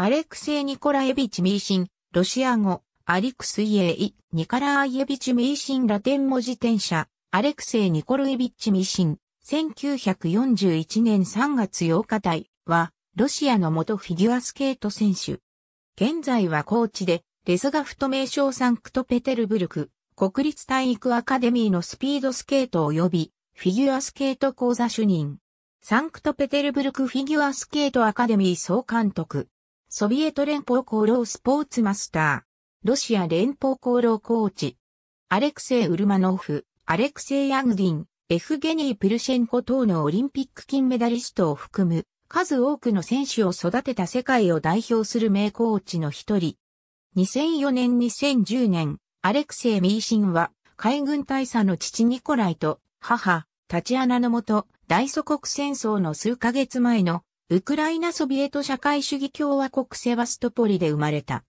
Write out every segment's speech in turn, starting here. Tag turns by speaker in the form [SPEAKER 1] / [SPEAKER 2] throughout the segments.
[SPEAKER 1] アレクセイ・ニコラエビチ・ミーシン、ロシア語、アリクスイエイ、ニカラーエビチ・ミーシンラテン文字転写、アレクセイ・ニコルエビッチ・ミーシン、1941年3月8日台は、ロシアの元フィギュアスケート選手。現在はコーチで、レズガフト名称サンクトペテルブルク、国立体育アカデミーのスピードスケート及び、フィギュアスケート講座主任。サンクトペテルブルクフィギュアスケートアカデミー総監督。ソビエト連邦功労スポーツマスター、ロシア連邦功労コーチ、アレクセイ・ウルマノフ、アレクセイ・ヤグディン、エフゲニー・プルシェンコ等のオリンピック金メダリストを含む、数多くの選手を育てた世界を代表する名コーチの一人。2004年2010年、アレクセイ・ミーシンは、海軍大佐の父ニコライと母、タチアナのもと、大祖国戦争の数ヶ月前のウクライナソビエト社会主義共和国セバストポリで生まれた。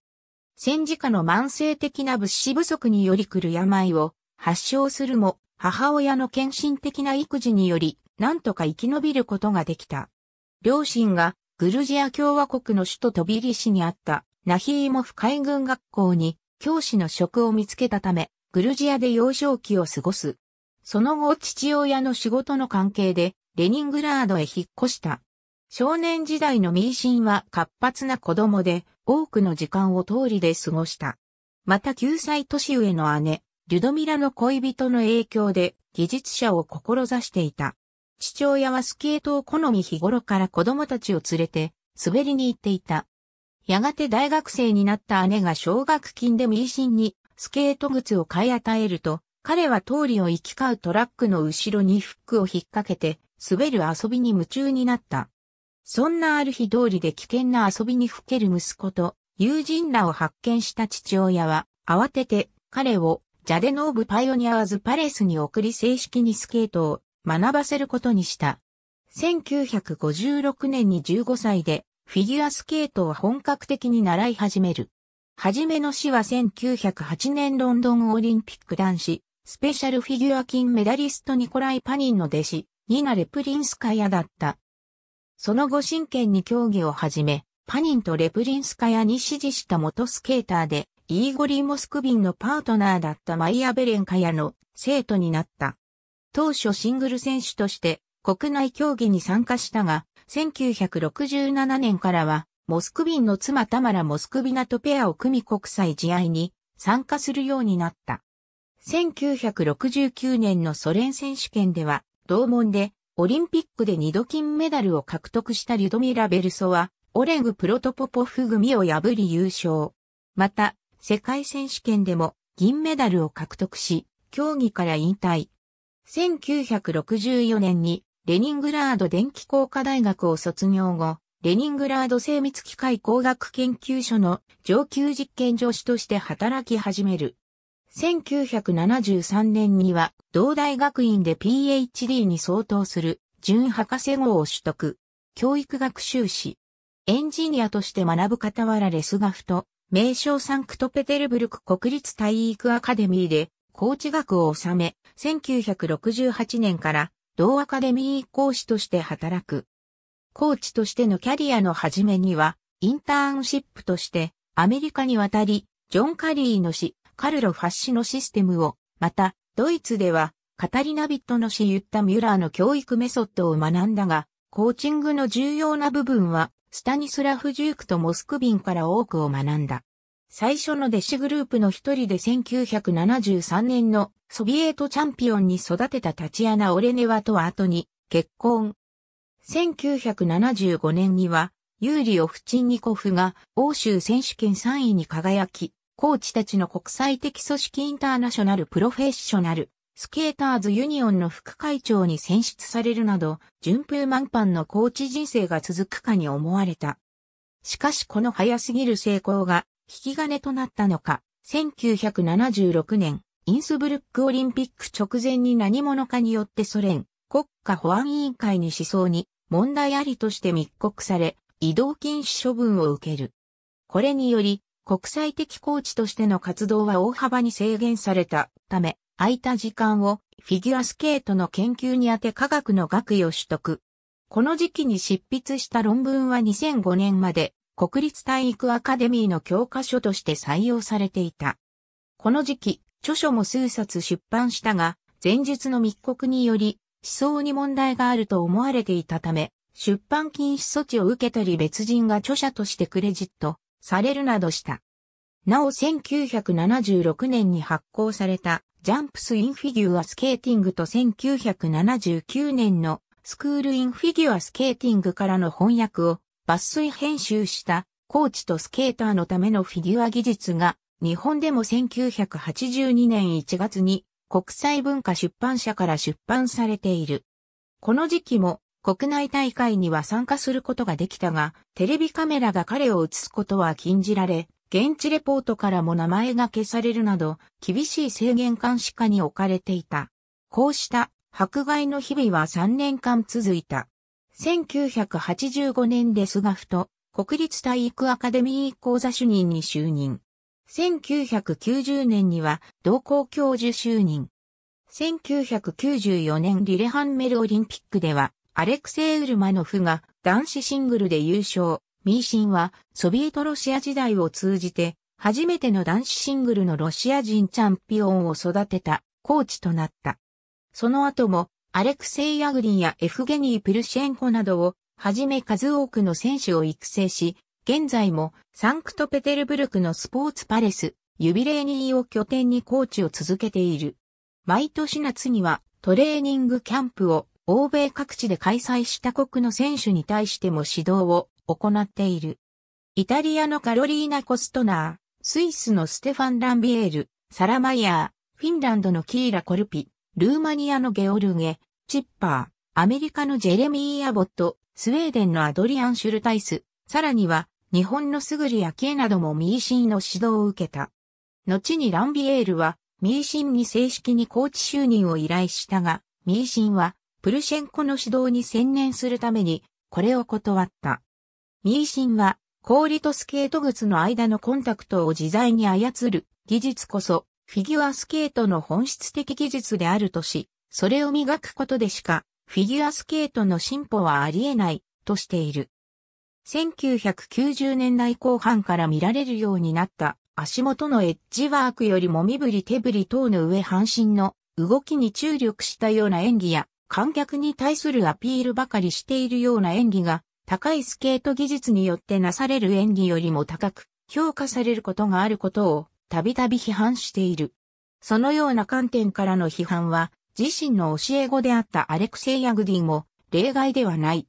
[SPEAKER 1] 戦時下の慢性的な物資不足により来る病を発症するも、母親の献身的な育児により、なんとか生き延びることができた。両親がグルジア共和国の首都トビリシにあったナヒーモフ海軍学校に教師の職を見つけたため、グルジアで幼少期を過ごす。その後父親の仕事の関係でレニングラードへ引っ越した。少年時代のミーシンは活発な子供で、多くの時間を通りで過ごした。また9歳年上の姉、リュドミラの恋人の影響で技術者を志していた。父親はスケートを好み日頃から子供たちを連れて滑りに行っていた。やがて大学生になった姉が奨学金でミーシンにスケート靴を買い与えると、彼は通りを行き交うトラックの後ろにフックを引っ掛けて滑る遊びに夢中になった。そんなある日通りで危険な遊びにふける息子と友人らを発見した父親は慌てて彼をジャデノーブパイオニアーズパレスに送り正式にスケートを学ばせることにした。1956年に15歳でフィギュアスケートを本格的に習い始める。はじめの死は1908年ロンドンオリンピック男子スペシャルフィギュア金メダリストニコライ・パニンの弟子ニナ・レプリンスカヤだった。その後真剣に競技を始め、パニンとレプリンスカヤに支持した元スケーターで、イーゴリー・モスクビンのパートナーだったマイア・ベレンカヤの生徒になった。当初シングル選手として国内競技に参加したが、1967年からは、モスクビンの妻タマラ・モスクビナとペアを組み国際試合に参加するようになった。1969年のソ連選手権では、同門でオリンピックで2度金メダルを獲得したリュドミラ・ベルソは、オレグ・プロトポポフ組を破り優勝。また、世界選手権でも銀メダルを獲得し、競技から引退。1964年にレニングラード電気工科大学を卒業後、レニングラード精密機械工学研究所の上級実験助手として働き始める。1973年には、同大学院で PhD に相当する、準博士号を取得。教育学修士。エンジニアとして学ぶ傍らレスガフと、名称サンクトペテルブルク国立体育アカデミーで、コーチ学を収め、1968年から同アカデミー講師として働く。コーチとしてのキャリアの始めには、インターンシップとしてアメリカに渡り、ジョン・カリーの死、カルロ・ファッシのシステムを、また、ドイツでは、カタリナ・ビットの詩言ったミュラーの教育メソッドを学んだが、コーチングの重要な部分は、スタニスラフ・ジュークとモスクビンから多くを学んだ。最初の弟子グループの一人で1973年のソビエートチャンピオンに育てたタチアナ・オレネワと後に結婚。1975年には、ユーリオ・フチンニコフが欧州選手権3位に輝き、コーチたちの国際的組織インターナショナルプロフェッショナル、スケーターズユニオンの副会長に選出されるなど、順風満帆のコーチ人生が続くかに思われた。しかしこの早すぎる成功が引き金となったのか、1976年、インスブルックオリンピック直前に何者かによってソ連国家保安委員会に思想に問題ありとして密告され、移動禁止処分を受ける。これにより、国際的コーチとしての活動は大幅に制限されたため、空いた時間をフィギュアスケートの研究にあて科学の学位を取得。この時期に執筆した論文は2005年まで国立体育アカデミーの教科書として採用されていた。この時期、著書も数冊出版したが、前述の密告により思想に問題があると思われていたため、出版禁止措置を受けたり別人が著者としてクレジットされるなどした。なお1976年に発行されたジャンプスインフィギュアスケーティングと1979年のスクールインフィギュアスケーティングからの翻訳を抜粋編集したコーチとスケーターのためのフィギュア技術が日本でも1982年1月に国際文化出版社から出版されている。この時期も国内大会には参加することができたが、テレビカメラが彼を映すことは禁じられ、現地レポートからも名前が消されるなど、厳しい制限監視下に置かれていた。こうした迫害の日々は3年間続いた。1985年でスガフと国立体育アカデミー講座主任に就任。1990年には同校教授就任。1994年リレハンメルオリンピックではアレクセイ・ウルマノフが男子シングルで優勝。ミーシンはソビエトロシア時代を通じて初めての男子シングルのロシア人チャンピオンを育てたコーチとなった。その後もアレクセイ・ヤグリンやエフゲニー・プルシェンコなどをはじめ数多くの選手を育成し、現在もサンクトペテルブルクのスポーツパレス、ユビレーニーを拠点にコーチを続けている。毎年夏にはトレーニングキャンプを欧米各地で開催した国の選手に対しても指導を行っている。イタリアのカロリーナ・コストナー、スイスのステファン・ランビエール、サラマイヤー、フィンランドのキーラ・コルピ、ルーマニアのゲオルゲ、チッパー、アメリカのジェレミー・アボット、スウェーデンのアドリアン・シュルタイス、さらには、日本のすぐリやけなどもシンの指導を受けた。後にランビエールは、シンに正式にコーチ就任を依頼したが、民ンは、プルシェンコの指導に専念するために、これを断った。ミーシンは、氷とスケート靴の間のコンタクトを自在に操る技術こそ、フィギュアスケートの本質的技術であるとし、それを磨くことでしか、フィギュアスケートの進歩はあり得ない、としている。1990年代後半から見られるようになった足元のエッジワークよりも身振り手振り等の上半身の動きに注力したような演技や観客に対するアピールばかりしているような演技が、高いスケート技術によってなされる演技よりも高く評価されることがあることをたびたび批判している。そのような観点からの批判は自身の教え子であったアレクセイ・ヤグディも例外ではない。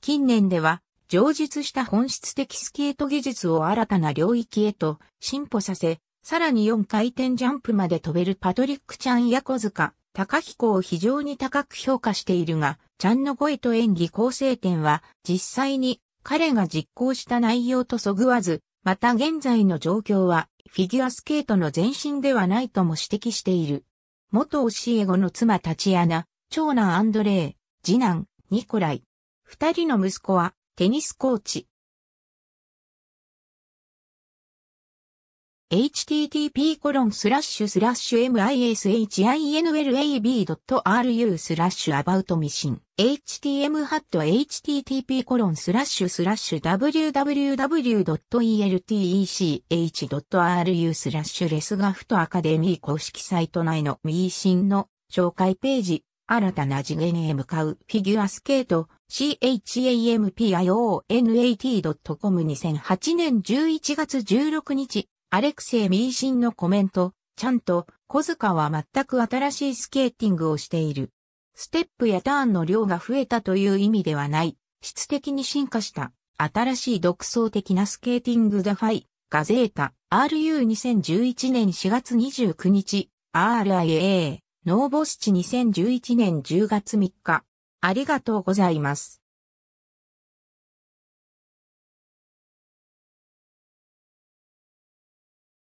[SPEAKER 1] 近年では上述した本質的スケート技術を新たな領域へと進歩させ、さらに4回転ジャンプまで飛べるパトリック・チャンコズカ高彦を非常に高く評価しているが、ちゃんの声と演技構成点は、実際に彼が実行した内容とそぐわず、また現在の状況は、フィギュアスケートの前身ではないとも指摘している。元教え子の妻タチアナ、長男アンドレイ、次男、ニコライ。二人の息子は、テニスコーチ、h t t p m i s h i n l a b r u スラッシュアバウトミシン htm.http コロンスラッシュスラッシュ www.eltech.ru スラッシュレスガフトアカデミー公式サイト内のミーシンの紹介ページ新たな次元へ向かうフィギュアスケート championat.com2008 年11月16日アレクセイ・ミーシンのコメント、ちゃんと、小塚は全く新しいスケーティングをしている。ステップやターンの量が増えたという意味ではない、質的に進化した、新しい独創的なスケーティングザ・ファイ、ガゼータ、RU2011 年4月29日、RIA、ノーボスチ2011年10月3日。ありがとうございます。